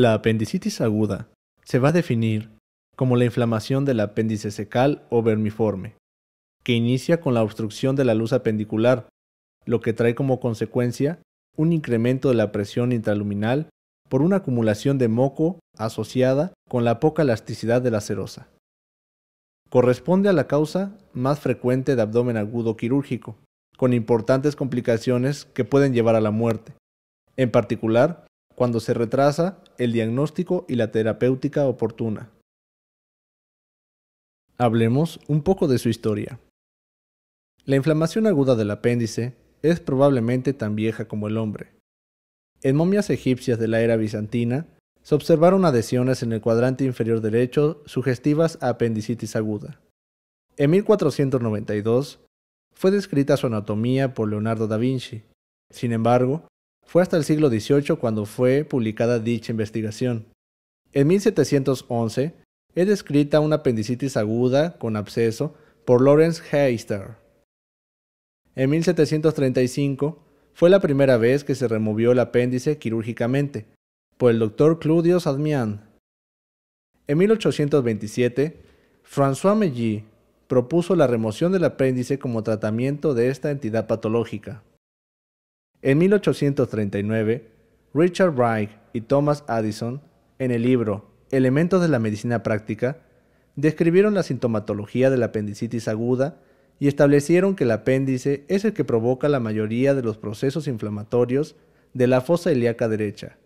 La apendicitis aguda se va a definir como la inflamación del apéndice secal o vermiforme, que inicia con la obstrucción de la luz apendicular, lo que trae como consecuencia un incremento de la presión intraluminal por una acumulación de moco asociada con la poca elasticidad de la serosa. Corresponde a la causa más frecuente de abdomen agudo quirúrgico, con importantes complicaciones que pueden llevar a la muerte. En particular, cuando se retrasa el diagnóstico y la terapéutica oportuna. Hablemos un poco de su historia. La inflamación aguda del apéndice es probablemente tan vieja como el hombre. En momias egipcias de la era bizantina se observaron adhesiones en el cuadrante inferior derecho sugestivas a apendicitis aguda. En 1492 fue descrita su anatomía por Leonardo da Vinci. Sin embargo, fue hasta el siglo XVIII cuando fue publicada dicha investigación. En 1711 es descrita una apendicitis aguda con absceso por Lawrence Heister. En 1735 fue la primera vez que se removió el apéndice quirúrgicamente por el doctor Claudius Admian. En 1827, François Melly propuso la remoción del apéndice como tratamiento de esta entidad patológica. En 1839, Richard Wright y Thomas Addison, en el libro Elementos de la Medicina Práctica, describieron la sintomatología de la apendicitis aguda y establecieron que el apéndice es el que provoca la mayoría de los procesos inflamatorios de la fosa ilíaca derecha.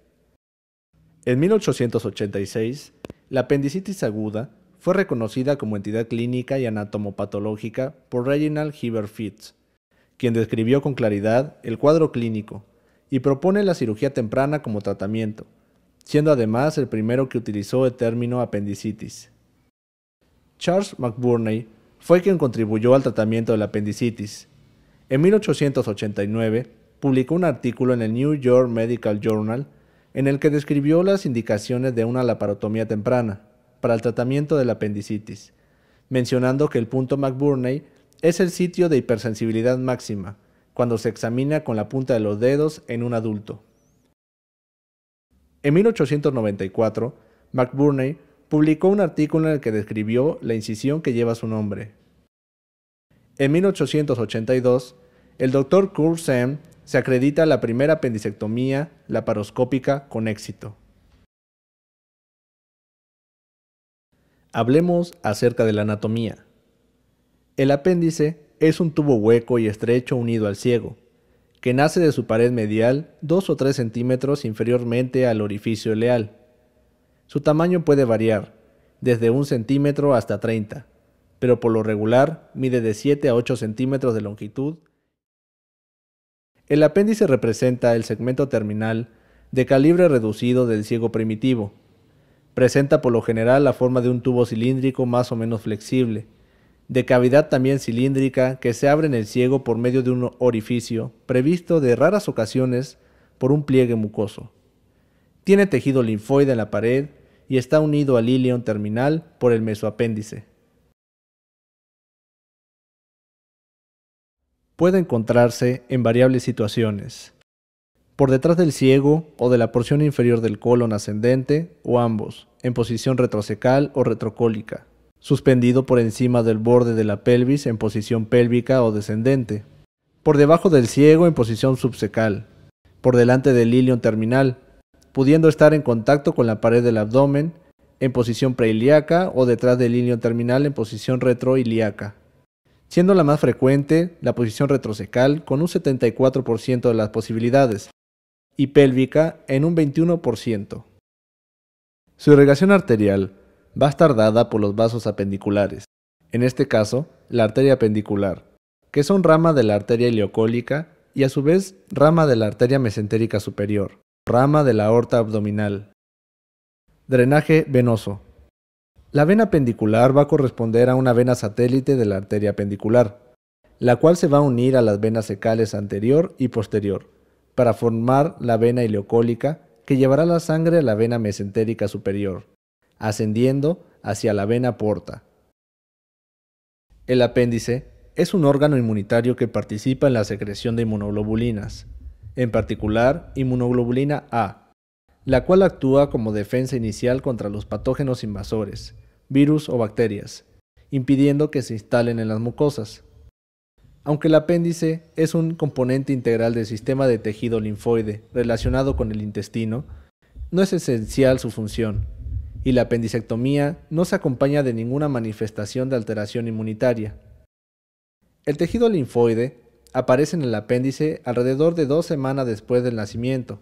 En 1886, la apendicitis aguda fue reconocida como entidad clínica y anatomopatológica por Reginald Heber Fitz, quien describió con claridad el cuadro clínico y propone la cirugía temprana como tratamiento, siendo además el primero que utilizó el término apendicitis. Charles McBurney fue quien contribuyó al tratamiento de la apendicitis. En 1889 publicó un artículo en el New York Medical Journal en el que describió las indicaciones de una laparotomía temprana para el tratamiento de la apendicitis, mencionando que el punto McBurney es el sitio de hipersensibilidad máxima, cuando se examina con la punta de los dedos en un adulto. En 1894, McBurney publicó un artículo en el que describió la incisión que lleva su nombre. En 1882, el doctor Kurt se acredita la primera apendicectomía laparoscópica con éxito. Hablemos acerca de la anatomía. El apéndice es un tubo hueco y estrecho unido al ciego, que nace de su pared medial 2 o 3 centímetros inferiormente al orificio leal. Su tamaño puede variar, desde un centímetro hasta 30, pero por lo regular mide de 7 a 8 centímetros de longitud. El apéndice representa el segmento terminal de calibre reducido del ciego primitivo. Presenta por lo general la forma de un tubo cilíndrico más o menos flexible, de cavidad también cilíndrica que se abre en el ciego por medio de un orificio previsto de raras ocasiones por un pliegue mucoso. Tiene tejido linfoide en la pared y está unido al ilion terminal por el mesoapéndice. Puede encontrarse en variables situaciones, por detrás del ciego o de la porción inferior del colon ascendente o ambos, en posición retrocecal o retrocólica suspendido por encima del borde de la pelvis en posición pélvica o descendente, por debajo del ciego en posición subsecal, por delante del ilion terminal, pudiendo estar en contacto con la pared del abdomen en posición preiliaca o detrás del ilion terminal en posición retroiliaca, siendo la más frecuente la posición retrosecal con un 74% de las posibilidades y pélvica en un 21%. Su irrigación arterial va a estar dada por los vasos apendiculares, en este caso, la arteria apendicular, que son rama de la arteria ileocólica y a su vez rama de la arteria mesentérica superior, rama de la aorta abdominal. Drenaje venoso. La vena apendicular va a corresponder a una vena satélite de la arteria apendicular, la cual se va a unir a las venas secales anterior y posterior, para formar la vena ileocólica que llevará la sangre a la vena mesentérica superior, ascendiendo hacia la vena porta. El apéndice es un órgano inmunitario que participa en la secreción de inmunoglobulinas, en particular inmunoglobulina A, la cual actúa como defensa inicial contra los patógenos invasores, virus o bacterias, impidiendo que se instalen en las mucosas. Aunque el apéndice es un componente integral del sistema de tejido linfoide relacionado con el intestino, no es esencial su función, y la apendicectomía no se acompaña de ninguna manifestación de alteración inmunitaria. El tejido linfoide aparece en el apéndice alrededor de dos semanas después del nacimiento.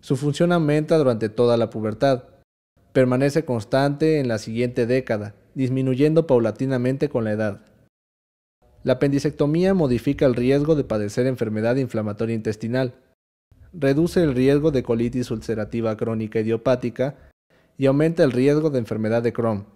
Su función aumenta durante toda la pubertad. Permanece constante en la siguiente década, disminuyendo paulatinamente con la edad. La apendicectomía modifica el riesgo de padecer enfermedad inflamatoria intestinal. Reduce el riesgo de colitis ulcerativa crónica idiopática y aumenta el riesgo de enfermedad de Crohn.